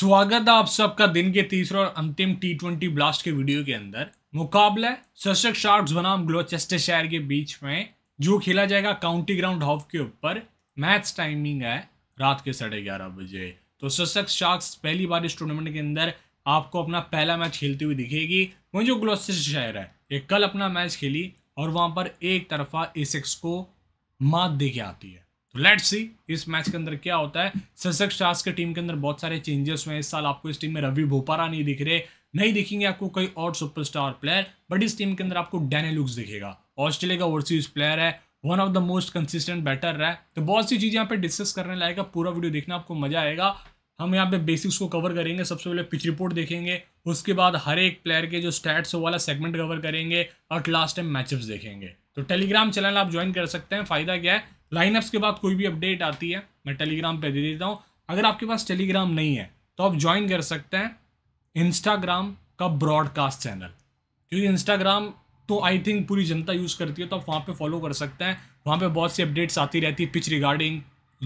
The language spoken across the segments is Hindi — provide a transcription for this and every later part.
स्वागत है आप सबका दिन के तीसरे और अंतिम टी ट्वेंटी ब्लास्ट के वीडियो के अंदर मुकाबला सशक शार्क्स बनाम ग्लोचेस्टर शहर के बीच में जो खेला जाएगा काउंटी ग्राउंड हॉफ के ऊपर मैच टाइमिंग है रात के साढ़े ग्यारह बजे तो सशक शार्क्स पहली बार इस टूर्नामेंट के अंदर आपको अपना पहला मैच खेलती हुई दिखेगी वो जो ग्लोचेस्टर शहर है ये कल अपना मैच खेली और वहाँ पर एक तरफा एसेक्स को मात दे के आती है तो लेट्स सी इस मैच के अंदर क्या होता है सशक्त शास के टीम के अंदर बहुत सारे चेंजेस हुए इस साल आपको इस टीम में रवि भोपारा नहीं दिख रहे नहीं दिखेंगे आपको कोई और सुपरस्टार प्लेयर बट इस टीम के अंदर आपको डैने लुक्स दिखेगा ऑस्ट्रेलिया का ओवरसीज प्लेयर है one of the most consistent batter रहा है तो बहुत सी चीज़ें यहाँ पे डिस्कस करने लाएगा पूरा वीडियो देखना आपको मजा आएगा हम यहाँ पे बेसिक्स को कवर करेंगे सबसे पहले पिच रिपोर्ट देखेंगे उसके बाद हर एक प्लेयर के जो स्टैट्स वाला सेगमेंट कवर करेंगे और लास्ट टाइम मैचअप्स देखेंगे तो टेलीग्राम चैनल आप ज्वाइन कर सकते हैं फ़ायदा क्या है लाइनअप्स के बाद कोई भी अपडेट आती है मैं टेलीग्राम पे दे देता हूँ अगर आपके पास टेलीग्राम नहीं है तो आप ज्वाइन कर सकते हैं इंस्टाग्राम का ब्रॉडकास्ट चैनल क्योंकि इंस्टाग्राम तो आई थिंक पूरी जनता यूज़ करती है तो आप वहाँ पर फॉलो कर सकते हैं वहाँ पर बहुत सी अपडेट्स आती रहती है पिच रिगार्डिंग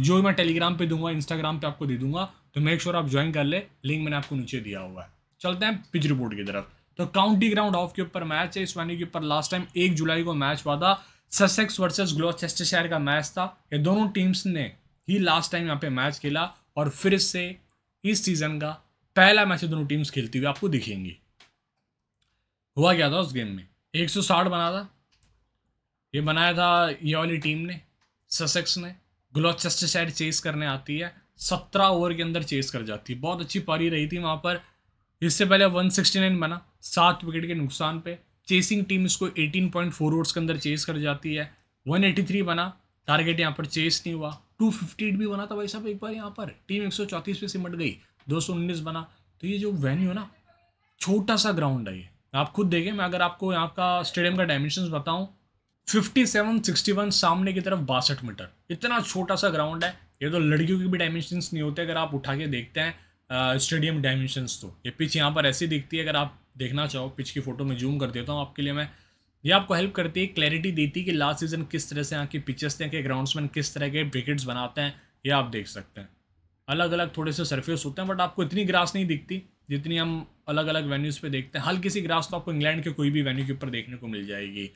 जो मैं टेलीग्राम पर दूंगा इंस्टाग्राम पर आपको दे दूंगा तो मेक श्योर आप ज्वाइन कर ले लिंक मैंने आपको नीचे दिया हुआ है चलते हैं पिच रिपोर्ट की तरफ तो काउंटी ग्राउंड ऑफ के ऊपर मैच है इस वेन्यू के ऊपर लास्ट टाइम एक जुलाई को मैच हुआ था ससेक्स वर्सेस ग्लोचेस्टरशायर का मैच था ये दोनों टीम्स ने ही लास्ट टाइम यहाँ पे मैच खेला और फिर से इस सीज़न का पहला मैच दोनों टीम्स खेलती हुई आपको दिखेंगी हुआ क्या था उस गेम में 160 बना था ये बनाया था ये वाली टीम ने ससेक्स ने ग्लोचेस्टर शायर चेस करने आती है सत्रह ओवर के अंदर चेस कर जाती है बहुत अच्छी पारी रही थी वहाँ पर इससे पहले 169 बना सात विकेट के नुकसान पे चेसिंग टीम इसको 18.4 पॉइंट ओवर्स के अंदर चेस कर जाती है 183 बना टारगेट यहाँ पर चेस नहीं हुआ 258 भी बना था भाई साहब एक बार यहाँ पर टीम एक पे सिमट गई 219 बना तो ये जो वेन्यू ना छोटा सा ग्राउंड है ये आप खुद देखें मैं अगर आपको यहाँ का स्टेडियम का डायमेंशन बताऊँ फिफ्टी सेवन सिक्सटी वन सामने की तरफ बासठ मीटर इतना छोटा सा ग्राउंड है ये तो लड़कियों के भी डायमेंशन नहीं होते अगर आप उठा के देखते हैं स्टेडियम डायमेंशनस तो ये पिच यहाँ पर ऐसी दिखती है अगर आप देखना चाहो पिच की फ़ोटो में जूम कर देता हूँ आपके लिए मैं ये आपको हेल्प करती है क्लैरिटी देती है कि लास्ट सीज़न किस तरह से यहाँ के पिचेस थे कि के ग्राउंड्समैन किस तरह के विकेट्स बनाते हैं ये आप देख सकते हैं अलग अलग थोड़े से सरफेस होते हैं बट आपको इतनी ग्रास नहीं दिखती जितनी हम अलग अलग वेन्यूज़ पे देखते हैं हल्की सी ग्रास तो आपको इंग्लैंड के कोई भी वेन्यू के ऊपर देखने को मिल जाएगी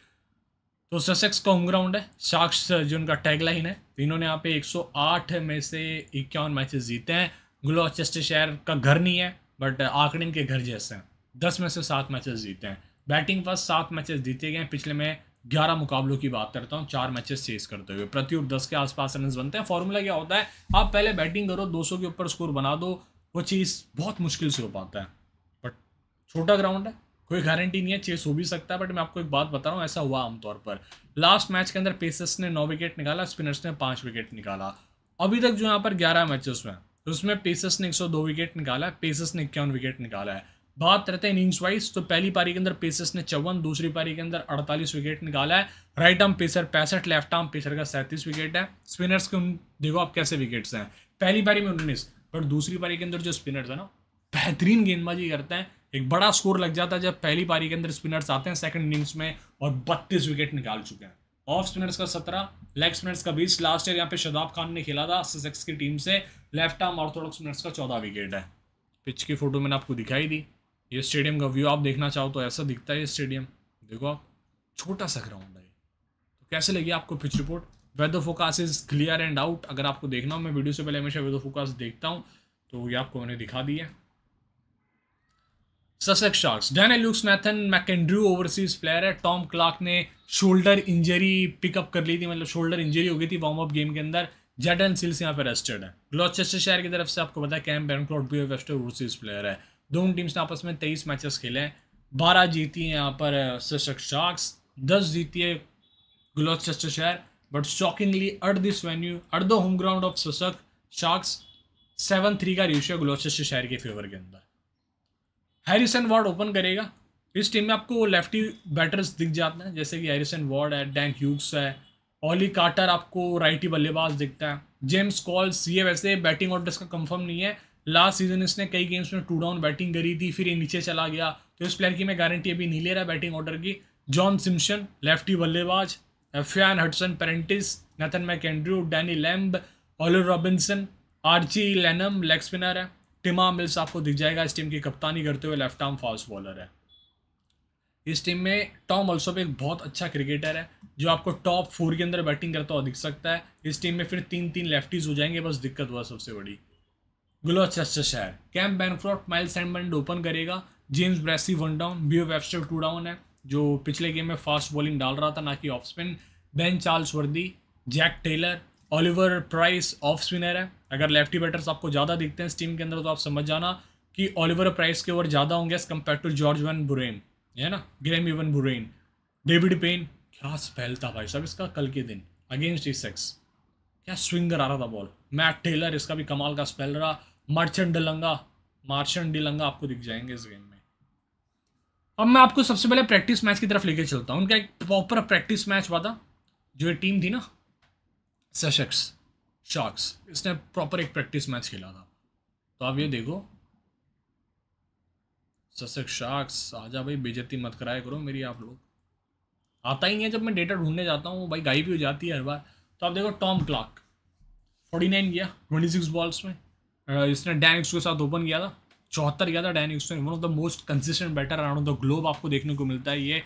तो ससेक्स का होम ग्राउंड है शार्क्स जो उनका टैगलाइन है इन्होंने यहाँ पे 108 में से इक्यावन मैचेस जीते हैं शहर का घर नहीं है बट आकड़िन के घर जैसे हैं दस में से सात मैचेस जीते हैं बैटिंग पर सात मैचेस जीते गए पिछले में ग्यारह मुकाबलों की बात करता हूँ चार मैचेस चेस करते हुए प्रति ओवर दस के आसपास रन बनते हैं फॉर्मूला क्या होता है आप पहले बैटिंग करो दो के ऊपर स्कोर बना दो वो चीज़ बहुत मुश्किल से हो पाता है बट छोटा ग्राउंड है कोई गारंटी नहीं है चेस हो भी सकता है बट मैं आपको एक बात बता रहा हूँ ऐसा हुआ आमतौर पर लास्ट मैच के अंदर पेसर्स ने नौ विकेट निकाला स्पिनर्स ने पाँच विकेट निकाला अभी तक जो यहाँ पर ग्यारह मैचेस में उसमें पेसर्स ने एक विकेट निकाला है पेसर्स ने इक्यावन विकेट निकाला है बात रहते इनिंग्स वाइज तो पहली पारी के अंदर पेसर्स ने चौवन दूसरी पारी के अंदर अड़तालीस विकेट निकाला है राइट आर्म पेसर पैंसठ लेफ्ट आर्म पेसर का सैंतीस विकेट है स्पिनर्स के देखो आप कैसे विकेट्स हैं पहली पारी में उन्नीस बट दूसरी पारी के अंदर जो स्पिनर्स है ना बेहतरीन गेंदबाजी करते हैं एक बड़ा स्कोर लग जाता है जब पहली पारी के अंदर स्पिनर्स आते हैं सेकंड इनिंग्स में और बत्तीस विकेट निकाल चुके हैं ऑफ स्पिनर्स का सत्रह लेग स्पिनर्स का बीस लास्ट ईयर यहाँ पे शदाब खान ने खेला था सिक्स की टीम से लेफ्ट आर्म ऑर्थोडॉक्स स्पिनर्स का चौदह विकेट है पिच की फोटो मैंने आपको दिखाई दी ये स्टेडियम का व्यू आप देखना चाहो तो ऐसा दिखता है ये स्टेडियम देखो आप छोटा सा ग्राउंड है तो कैसे लगी आपको pitch report weather forecast is clear and out अगर आपको देखना हो मैं वीडियो से पहले हमेशा वेदर फोकास देखता हूँ तो ये आपको मैंने दिखा दी है ससेक्स शार्क्स डैनियल लुक्स मैथन मैकेंड्रू ओवरसीज प्लेयर है टॉम क्लार्क ने शोल्डर इंजरी पिकअप कर ली थी मतलब शोल्डर इंजरी हो गई थी वार्म अप गेम के अंदर जेड एंड सिल्स यहाँ पे रेस्टेड है ग्लॉचेस्टर शहर की तरफ से आपको पता है कैम बैनक्लॉट भी वेस्टर ओवरसीज प्लेयर है दोनों टीम्स ने आपस में तेईस मैचेस खेले हैं बारह जीती है यहाँ पर सशक शार्क्स दस जीती है Gloucestershire but shockingly at this venue are the home ground of Sussex Sharks seven three का रेशियो ग्लोचेस्टर शहर के फेवर के अंदर हैरिसन वार्ड ओपन करेगा इस टीम में आपको लेफ्टी बैटर्स दिख जाते हैं जैसे कि हैरिसन वार्ड है डैंक यूक्स है ओली कार्टर आपको राइटी बल्लेबाज दिखता है जेम्स कॉल्स ये वैसे बैटिंग ऑर्डर्स का कंफर्म नहीं है लास्ट सीजन इसने कई गेम्स में टू डाउन बैटिंग करी थी फिर ये नीचे चला गया तो इस प्लेयर की मैं गारंटी अभी नहीं ले रहा बैटिंग ऑर्डर की जॉन सिम्सन लेफ्टी बल्लेबाज Fynn Hudson Prentice Nathan McAndrew Danny Lamb Ollie Robinson Archie Lenham leg spinner है टिमा मिल्स आपको दिख जाएगा इस टीम की कप्तानी करते हुए लेफ्ट आर्म फास्ट बॉलर है इस टीम में टॉम ऑल्सो एक बहुत अच्छा क्रिकेटर है जो आपको टॉप फोर के अंदर बैटिंग करता हुआ दिख सकता है इस टीम में फिर तीन तीन लेफ्टीज हो जाएंगे बस दिक्कत हुआ सबसे बड़ी Gloucestershire Cam Bancroft and सैंडमंड ओपन करेगा James Bracey one down Beau Webster two down है जो पिछले गेम में फास्ट बॉलिंग डाल रहा था ना कि off spin Ben Charlesworth Jack Taylor Oliver Price off spinner है अगर लेफ्टी बैटर्स आपको ज़्यादा दिखते हैं इस टीम के अंदर तो आप समझ जाना कि ओलिवर प्राइस के ओवर ज़्यादा होंगे as compared to George van Buuren है ना Graeme van Buuren David Payne क्या स्पेल था भाई साहब इसका कल के दिन अगेंस्ट ई सेक्स क्या स्विंगर आ रहा था बॉल मैट टेलर इसका भी कमाल का स्पेल रहा मर्चेंट डिलंगा मार्चेंट डिलंगा आपको दिख जाएंगे इस गेम में अब मैं आपको सबसे पहले प्रैक्टिस मैच की तरफ लेके चलता हूँ उनका एक प्रॉपर प्रैक्टिस मैच हुआ था जो ये टीम थी ना सशक्स शॉक्स इसने प्रॉपर एक प्रैक्टिस मैच खेला था तो आप ये देखो सशक्स शॉक्स आजा भाई बेजती मत कराया करो मेरी आप लोग आता ही नहीं है जब मैं डेटा ढूंढने जाता हूँ भाई गायब भी हो जाती है हर बार तो आप देखो टॉम क्लार्क फोर्टी नाइन गया ट्वेंटी सिक्स बॉल्स में इसने डैन के साथ ओपन किया था चौहत्तर गया था डैन ने one of the most consistent batter around the globe आपको देखने को मिलता है ये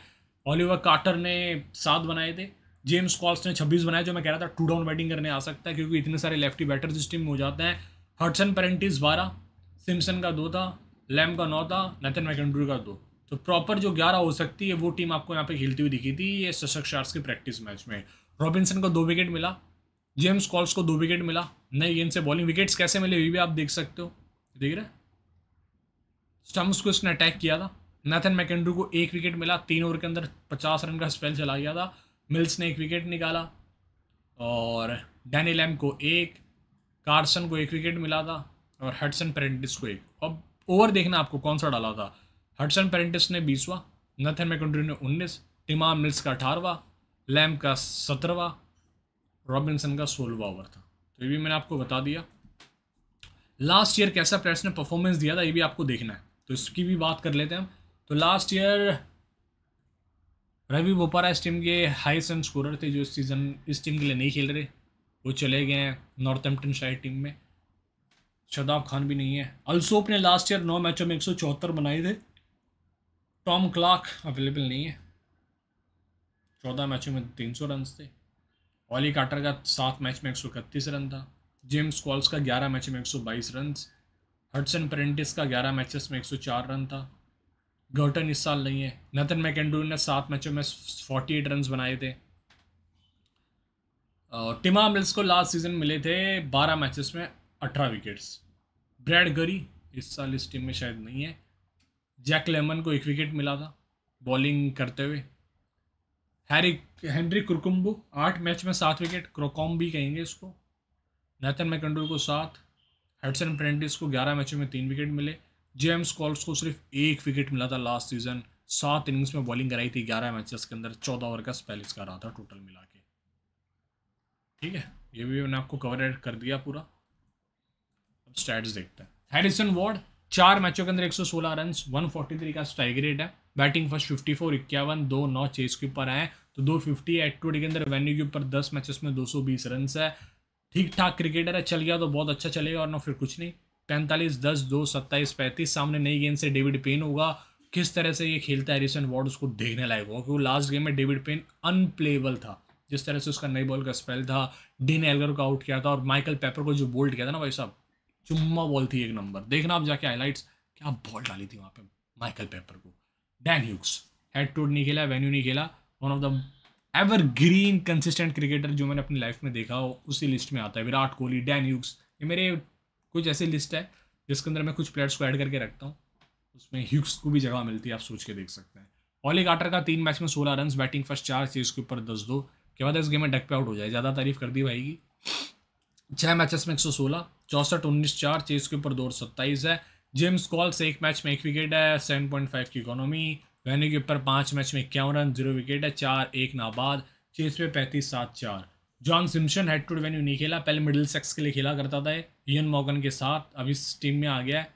ऑलिवर कार्टर ने सात बनाए थे जेम्स कॉल्स ने छब्बीस बनाए जो मैं कह रहा था टू डाउन बैटिंग करने आ सकता है क्योंकि इतने सारे लेफ्टी बैटर जिस टीम में हो जाते हैं हर्टसन पेरेंटिस बारह सिमसन का दो था लैम का नौ था नथन मैकेंड्रू का दो तो प्रॉपर जो ग्यारह हो सकती है वो टीम आपको यहाँ पे खेलती हुई दिखी थी ये सशक शार्स के प्रैक्टिस मैच में रॉबिन्सन को दो विकेट मिला जेम्स कॉल्स को दो विकेट मिला नई गेंद से बॉलिंग विकेट्स कैसे मिले ये भी आप देख सकते हो देख रहे स्टम्स को इसने अटैक किया था नैथन मैकेंड्रू को एक विकेट मिला तीन ओवर के अंदर पचास रन का स्पेल चला गया था मिल्स ने एक विकेट निकाला और डैनी लैम को एक कार्सन को एक विकेट मिला था और हटसन पेरेंटिस को एक अब ओवर देखना आपको कौन सा डाला था हटसन पेरेंटिस ने बीसवा नथन मैकेंड्रू ने उन्नीस टिमा मिल्स का अठारहवा लैम का सत्रहवा रॉबिनसन का सोलवा ओवर था तो ये भी मैंने आपको बता दिया लास्ट ईयर कैसा प्लेयर्स ने परफॉर्मेंस दिया था ये भी आपको देखना है तो इसकी भी बात कर लेते हैं हम तो लास्ट ईयर रवि बोपारा इस टीम के हाई सन स्कोरर थे जो इस सीज़न इस टीम के लिए नहीं खेल रहे वो चले गए हैं एम्पटन शायद टीम में शदाब खान भी नहीं है अलसोप ने लास्ट ईयर नौ मैचों में एक बनाए थे टॉम क्लार्क अवेलेबल नहीं है चौदह मैचों में तीन सौ रन थे ऑली काटर का सात मैच में एक सौ इकतीस रन था जेम्स कॉल्स का ग्यारह मैच में एक सौ बाईस रन हटसन प्रेंटिस का ग्यारह मैचेस में एक सौ चार रन था गर्टन इस साल नहीं है नथन मैकेंडू ने सात मैचों में फोर्टी एट रन बनाए थे टिमा मिल्स को लास्ट सीजन मिले थे बारह मैचेस में अठारह विकेट्स ब्रैड गरी इस साल इस टीम में शायद नहीं है जैक लेमन को एक विकेट मिला था बॉलिंग करते हुए हैरी हेनरी कुरकुम्बू आठ मैच में सात विकेट क्रोकॉम भी कहेंगे इसको नैथन मैकंडो को सात हेडसन प्रेंटिस को ग्यारह मैचों में तीन विकेट मिले जेम्स कॉल्स को सिर्फ एक विकेट मिला था लास्ट सीजन सात इनिंग्स में बॉलिंग कराई थी ग्यारह मैचेस के अंदर चौदह ओवर का स्पेल इसका रहा था टोटल मिला के ठीक है ये भी मैंने आपको कवर कर दिया पूरा अब स्टैट्स देखते हैं हैरिसन वार्ड चार मैचों के अंदर सोलह रन थ्री का स्ट्राइक रेट है बैटिंग फर्स्ट फिफ्टी फोर इक्यावन दो नौ चेस के ऊपर आए तो दो फिफ्टी एट ट्वेंटी के अंदर वेन्यू के ऊपर दस मैचेस में दो सौ बीस रन है ठीक ठाक क्रिकेटर है चल गया तो बहुत अच्छा चलेगा और ना फिर कुछ नहीं पैंतालीस दस दो सत्ताईस पैंतीस सामने नई गेंद से डेविड पेन होगा किस तरह से ये खेलता है रिसेंट वार्ड उसको देखने लायक होगा क्योंकि लास्ट गेम में डेविड पेन अनप्लेबल था जिस तरह से उसका नई बॉल का स्पेल था डिन एलगर को आउट किया था और माइकल पेपर को जो बोल्ड किया था ना भाई साहब चुम्मा बॉल थी एक नंबर देखना आप जाके हाईलाइट्स क्या बॉल डाली थी वहाँ पे माइकल पेपर को डैन ह्यूक्स हेड टूड नहीं खेला वेन्यू नहीं खेला one of the evergreen consistent cricketer जो मैंने अपनी लाइफ में देखा हो उसी लिस्ट में आता है विराट कोहली डैन यूक्स ये मेरे कुछ ऐसी लिस्ट है जिसके अंदर मैं कुछ प्लेयर्स को ऐड करके रखता हूँ उसमें ह्यूक्स को भी जगह मिलती है आप सोच के देख सकते हैं ऑली गाटर का तीन मैच में सोलह रन बैटिंग फर्स्ट चार चीज़ के ऊपर दस दो के बाद इस गेम में डक पे आउट हो जाए ज़्यादा तारीफ कर दी भाई की छः मैचेस में एक सौ सोलह चौंसठ उन्नीस चार चेस के ऊपर दो सत्ताईस है जेम्स कॉल्स एक मैच में एक विकेट है सेवन पॉइंट फाइव की इकोनॉमी वेन्यू के ऊपर पाँच मैच में इक्यावन रन जीरो विकेट है चार एक नाबाद चेस पे पैंतीस सात चार John Simpson head to venue नहीं खेला पहले मिडिल सेक्स के लिए खेला करता था यन मॉगन के साथ अब इस टीम में आ गया है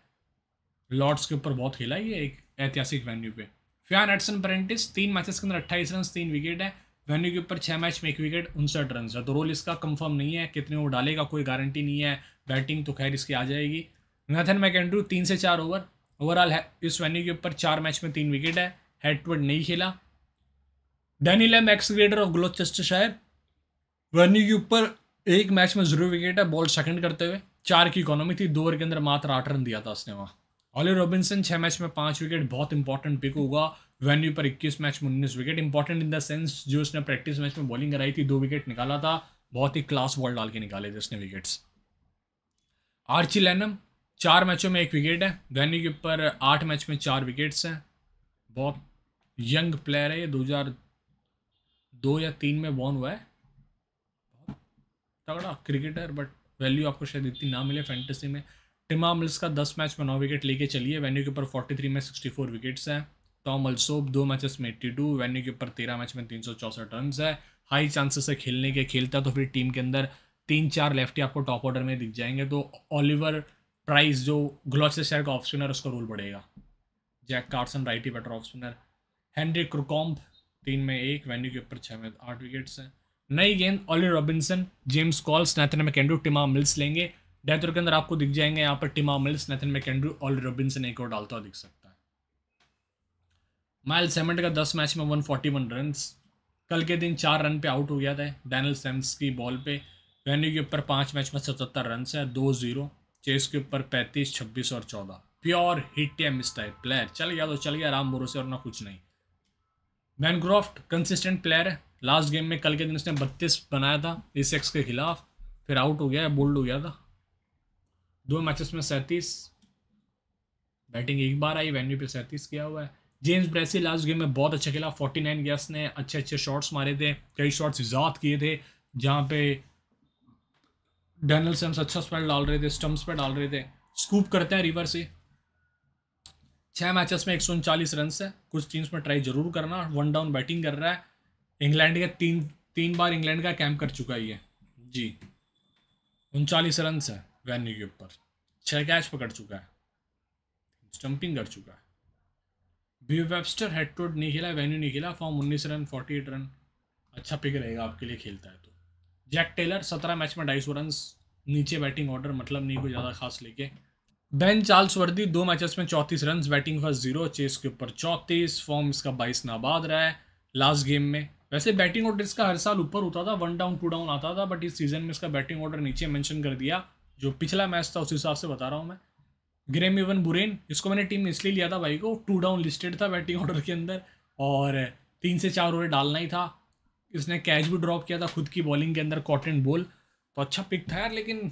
लॉर्ड्स के ऊपर बहुत खेला ये एक ऐतिहासिक वेन्यू पे फ्यान एडसन परेंटिस तीन मैचेस के अंदर अट्ठाईस रन तीन विकेट है वेन्यू के ऊपर छः मैच में एक विकेट उनसठ रन है तो रोल इसका कंफर्म नहीं है कितने वो डालेगा कोई गारंटी नहीं है बैटिंग तो खैर इसकी आ जाएगी नथन मैकेंड्रू तीन से चार ओवर ओवरऑल है इस वेन्यू के ऊपर चार मैच में तीन विकेट है हेड टू हेड नहीं खेला डैनी लैम एक्स ग्रेडर ऑफ शायर वेन्यू के ऊपर एक मैच में जरूर विकेट है बॉल सेकंड करते हुए चार की इकोनॉमी थी दो ओवर के अंदर मात्र आठ रन दिया था उसने वहाँ ऑली रॉबिन्सन छः मैच में पाँच विकेट बहुत इंपॉर्टेंट पिक होगा वेन्यू पर इक्कीस मैच में उन्नीस wicket important in the sense जो उसने प्रैक्टिस मैच में बॉलिंग कराई थी दो विकेट निकाला था बहुत ही क्लास बॉल डाल के निकाले थे उसने विकेट्स आर्ची लैनम चार मैचों में एक विकेट है वेन्यू के ऊपर आठ मैच में चार विकेट्स हैं बहुत यंग प्लेयर है ये दो हजार दो या तीन में बॉर्न हुआ है बहुत तगड़ा क्रिकेटर बट वैल्यू आपको शायद इतनी ना मिले फैंटेसी में टिमा मिल्स का दस मैच में नौ विकेट लेके चलिए वेन्यू के ऊपर फोर्टी थ्री में सिक्सटी फोर विकेट्स हैं टॉम अल्सोप दो मैचेस में एट्टी टू वेन्यू के ऊपर तेरह मैच में तीन सौ चौसठ रन है हाई चांसेस है खेलने के खेलता तो फिर टीम के अंदर तीन चार लेफ्टी आपको टॉप ऑर्डर में दिख जाएंगे तो ऑलिवर प्राइस जो ग्लॉचेस्टर का ऑफ स्पिनर उसका रोल बढ़ेगा Jack Carson righty batter off spinner Henry Crocombe तीन में एक वेन्यू के ऊपर छः में आठ विकेट्स हैं नई गेंद Ollie Robinson James Coles Nathan McAndrew Tymal Mills लेंगे डेथर के अंदर आपको दिख जाएंगे यहाँ पर Tymal Mills Nathan McAndrew Ollie Robinson एक और डालता हुआ दिख सकता है माइल सेमेंट का दस मैच में वन फोर्टी वन रन कल के दिन चार रन पे आउट हो गया था डैनल सेम्स की बॉल पे वेन्यू के ऊपर पाँच मैच में सतहत्तर रन है दो जीरो चेस के ऊपर पैंतीस छब्बीस और चौदह pure hit and miss player चल गया तो चल गया आराम भरोसे और ना कुछ नहीं मैनग्रॉफ्ट कंसिस्टेंट प्लेयर है लास्ट गेम में कल के दिन उसने बत्तीस बनाया था इस एक्स के खिलाफ फिर आउट हो गया बोल्ड हो गया था दो मैचेस में सैंतीस बैटिंग एक बार आई वेन्यू पे सैंतीस किया हुआ है जेम्स ब्रेसी लास्ट गेम में बहुत अच्छा खेला फोर्टी नाइन गैस ने अच्छे अच्छे शॉट्स मारे थे कई शॉट्स इजाद किए थे जहाँ पे डैनल सेम्स अच्छा स्पेल डाल रहे थे स्टम्प्स पर डाल रहे थे स्कूप करते हैं रिवर से छः मैचेस में एक सौ उनचालीस रन है कुछ टीम्स में ट्राई जरूर करना वन डाउन बैटिंग कर रहा है इंग्लैंड के तीन तीन बार इंग्लैंड का कैंप कर चुका है जी उनचालीस रन है वेन्यू के ऊपर छः कैच पकड़ चुका है स्टम्पिंग कर चुका है बी वेबस्टर हेड टू नहीं खेला वेन्यू नहीं खेला फॉर्म उन्नीस रन फोर्टी एट रन अच्छा पिक रहेगा आपके लिए खेलता है तो जैक टेलर सत्रह मैच में ढाई सौ रन नीचे बैटिंग ऑर्डर मतलब नहीं कोई ज़्यादा खास लेके बेन चार्ल्स वर्दी दो मैचेस में चौंतीस run batting first zero chase के ऊपर चौंतीस फॉर्म इसका बाईस नाबाद रहा है लास्ट गेम में वैसे बैटिंग ऑर्डर इसका हर साल ऊपर होता था वन डाउन टू डाउन आता था बट इस सीज़न में इसका बैटिंग ऑर्डर नीचे मैंशन कर दिया जो पिछला मैच था उस हिसाब से बता रहा हूँ मैं ग्रेम इवन बुरेन इसको मैंने टीम इसलिए लिया था भाई को टू डाउन लिस्टेड था बैटिंग ऑर्डर के अंदर और तीन से चार ओवर डालना ही था इसने कैच भी ड्रॉप किया था खुद की बॉलिंग के अंदर कॉटन बोल तो अच्छा पिक था यार लेकिन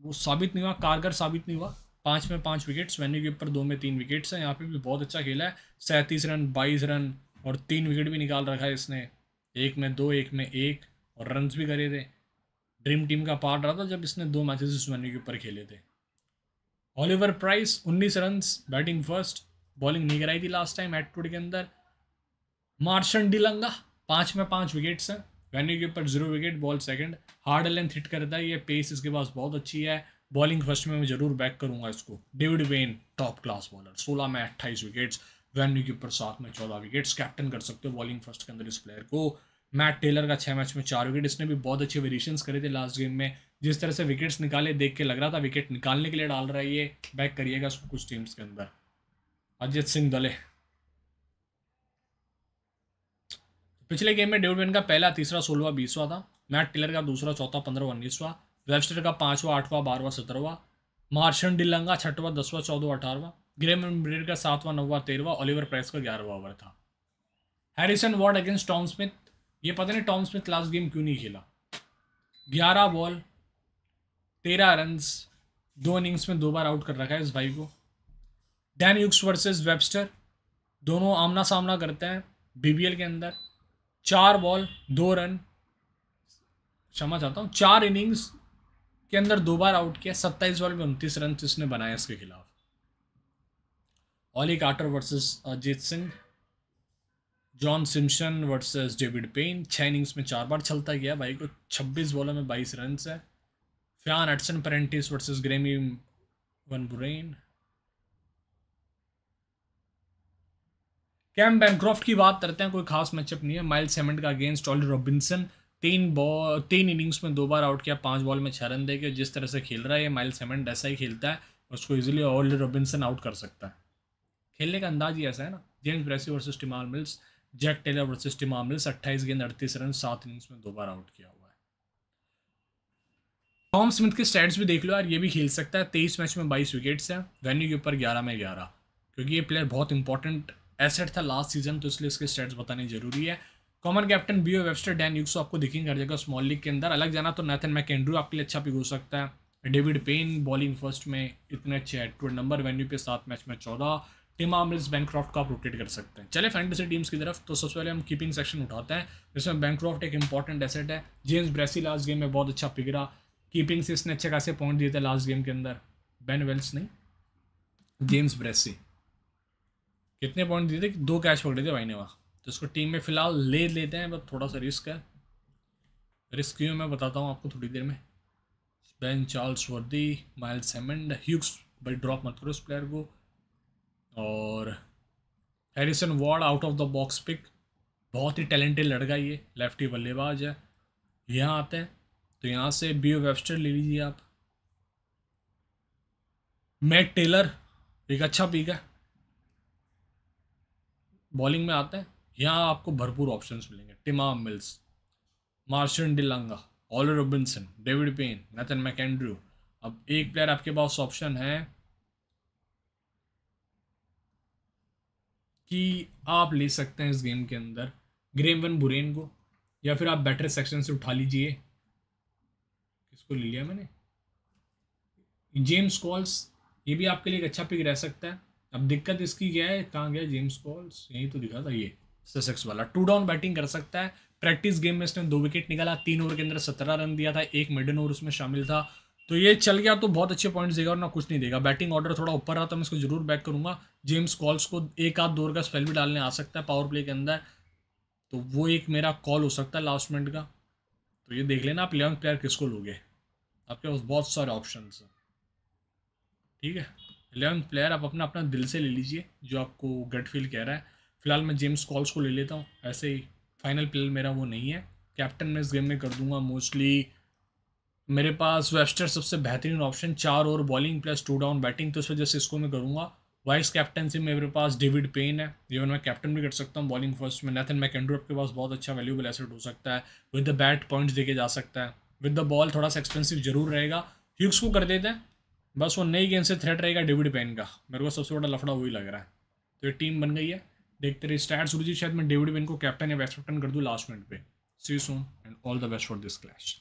वो साबित नहीं हुआ कारगर साबित नहीं हुआ पाँच में पाँच विकेट्स वेन्यू के ऊपर दो में तीन विकेट्स हैं यहाँ पे भी बहुत अच्छा खेला है सैंतीस रन बाईस रन और तीन विकेट भी निकाल रखा है इसने एक में दो एक में एक और रन भी करे थे ड्रीम टीम का पार्ट रहा था जब इसने दो मैचेस इस वेन्यू के ऊपर खेले थे ओलिवर प्राइस उन्नीस रन बैटिंग फर्स्ट बॉलिंग नहीं कराई थी लास्ट टाइम एटपुट के अंदर मार्शन डिलंगा पाँच में पाँच विकेट्स हैं वेन्यू के ऊपर zero wicket ball second hard length hit करता है ये पेस इसके पास बहुत अच्छी है बॉलिंग फर्स्ट में मैं जरूर बैक करूंगा इसको David Payne top class bowler सोलह में अट्ठाईस विकेट्स वेन्यू के ऊपर सात में चौदह विकेट्स कैप्टन कर सकते हो बॉलिंग फर्स्ट के अंदर इस प्लेयर को मैट टेलर का छः मैच में चार विकेट इसने भी बहुत अच्छे वेरिएशंस करे थे लास्ट गेम में जिस तरह से विकेट्स निकाले देख के लग रहा था विकेट निकालने के लिए डाल रहा है ये बैक करिएगा उसको कुछ टीम्स के अंदर अजीत सिंह दले पिछले गेम में डेविड वेन का पहला तीसरा सोलवा बीसवा था मैट टिलर का दूसरा चौथा पंद्रह उन्नीसवा वेबस्टर का पांचवा आठवां बारहवा सत्रहवा मार्शन डिलंगा छठवा दसवा चौदवा अठारवा ग्रेम ब्रेड का सातवा नौवा तेरहवा ओलिवर प्राइस का ग्यारहवा ओवर था Harrison Ward against Tom Smith ये पता नहीं टॉम स्मिथ लास्ट गेम क्यों नहीं खेला ग्यारह बॉल तेरह रन दो इनिंग्स में दो बार आउट कर रखा है इस भाई को डैन यूक्स वर्सेस वेबस्टर दोनों आमना सामना करते हैं बीबीएल के अंदर चार बॉल दो रन क्षमा चाहता हूँ चार इनिंग्स के अंदर दो बार आउट किया सत्ताईस बॉल में उनतीस रन उसने बनाए इसके खिलाफ Ollie Carter versus Ajit Singh John Simpson versus David Payne छः इनिंग्स में चार बार चलता गया भाई को छब्बीस बॉलों में बाईस रन है Fynn Hudson Prentice versus Graeme van Buuren Cam Bancroft की बात करते हैं कोई खास मैचअप नहीं है माइल सेमेंट का अगेंस्ट ऑल रॉबिन्सन तीन बॉल तीन इनिंग्स में दो बार आउट किया पांच बॉल में छह रन दे के जिस तरह से खेल रहा है ये माइल सेमेंट ऐसा ही खेलता है उसको इजिली ऑल रॉबिन्सन आउट कर सकता है खेलने का अंदाज ही ऐसा है ना James Bracey versus Tymal Mills Jack Taylor versus Tymal Mills अट्ठाईस गेंद अड़तीस रन सात इनिंग्स में दो बार आउट किया हुआ है टॉम स्मिथ के स्टैट्स भी देख लो यार ये भी खेल सकता है तेईस मैच में बाईस विकेट्स हैं वेन्यू के ऊपर ग्यारह में ग्यारह क्योंकि ये प्लेयर बहुत इंपॉर्टेंट एसेट था लास्ट सीजन तो इसलिए इसके स्टेट्स बताने जरूरी है common captain Beau Webster Dan Hughes आपको दिखेंगे हर जगह स्मॉल लीग के अंदर अलग जाना तो नैथन एंड्रू आपके लिए अच्छा पिक हो सकता है डेविड पेन बॉलिंग फर्स्ट में इतने अच्छे है टू नंबर वेन्यू पे सात मैच में चौदह टीम आमरिस बैंक्रॉफ्ट को आप रोटेट कर सकते हैं चले फैंटेसी टीम्स की तरफ तो सबसे पहले हम कीपिंग सेक्शन उठाते हैं जिसमें बैंक्रॉफ्ट एक इंपॉर्टेंट एसेट है जेम्स ब्रेसी लास्ट गेम में बहुत अच्छा पिगरा कीपिंग से इसने अच्छे खासे पॉइंट दिए थे लास्ट गेम के अंदर बेन वेल्स नहीं जेम्स ब्रेसी कितने पॉइंट दिए थे दो कैच पकड़े थे भाई ने वहाँ तो इसको टीम में फिलहाल ले लेते हैं बट थोड़ा सा रिस्क है रिस्क क्यों मैं बताता हूँ आपको थोड़ी देर में Ben Charlesworth Miles Hammond Hughes भाई ड्रॉप मत करो उस प्लेयर को और Harrison Ward out of the box pick बहुत ही टैलेंटेड लड़का ये लेफ्टी बल्लेबाज है यहाँ आते हैं तो यहाँ से बी वेबस्टर ले लीजिए आप मैट टेलर एक अच्छा पिक है बॉलिंग में आते हैं यहाँ आपको भरपूर ऑप्शन मिलेंगे टिमा मिल्स मार्शन डिलंगा Ollie Robinson David Payne Nathan McAndrew अब एक प्लेयर आपके पास ऑप्शन है कि आप ले सकते हैं इस गेम के अंदर वन बुरेन को या फिर आप बैटर सेक्शन से उठा लीजिए किसको ले लिया मैंने जेम्स कॉल्स ये भी आपके लिए एक अच्छा पिक रह सकता है अब दिक्कत इसकी क्या है कहाँ गया जेम्स पॉल्स यही तो दिखा था ये सेसेक्स वाला टू डाउन बैटिंग कर सकता है प्रैक्टिस गेम में इसने दो विकेट निकाला तीन ओवर के अंदर सत्रह रन दिया था एक मिडन ओवर उसमें शामिल था तो ये चल गया तो बहुत अच्छे पॉइंट्स देगा और ना कुछ नहीं देगा बैटिंग ऑर्डर थोड़ा ऊपर रहा तो मैं इसको जरूर बैट करूंगा जेम्स कॉल्स को एक आध दो का स्पेल भी डालने आ सकता है पावर प्ले के अंदर तो वो एक मेरा कॉल हो सकता है लास्ट मिनट का तो ये देख लेना आप इलेवन प्लेयर किसको लोगे आपके पास बहुत सारे ऑप्शन हैं ठीक है एलेवन प्लेयर आप अपना अपना दिल से ले लीजिए जो आपको गट फील कह रहा है फिलहाल मैं जेम्स कॉल्स को ले लेता हूँ ऐसे ही फाइनल प्लेयर मेरा वो नहीं है कैप्टन मैं इस गेम में कर दूंगा मोस्टली मेरे पास वेस्टर सबसे बेहतरीन ऑप्शन चार over bowling plus two down batting तो इस वजह से इसको मैं करूँगा वाइस कैप्टन से मेरे पास डेविड पेन है इवन मैं कैप्टन भी कर सकता हूँ बॉलिंग फर्स्ट में नैथन मैकेंडो आपके पास बहुत अच्छा वैल्यूबल एसेट हो सकता है विद द बैट पॉइंट्स देके जा सकता है विद द बॉल थोड़ा सा एक्सपेंसिव जरूर रहेगा ह्यूक्स को कर देते हैं बस वो नई गेंद से थ्रेट रहेगा डेविड पेन का मेरे को सबसे बड़ा लफड़ा वही लग रहा है तो ये टीम बन गई है देखते रहे स्टार्ट गुरुजी शायद मैं डेविड पेन को कैप्टन या वेस्ट कैप्टन कर दूँ लास्ट मिनट पे see soon and all the best for this clash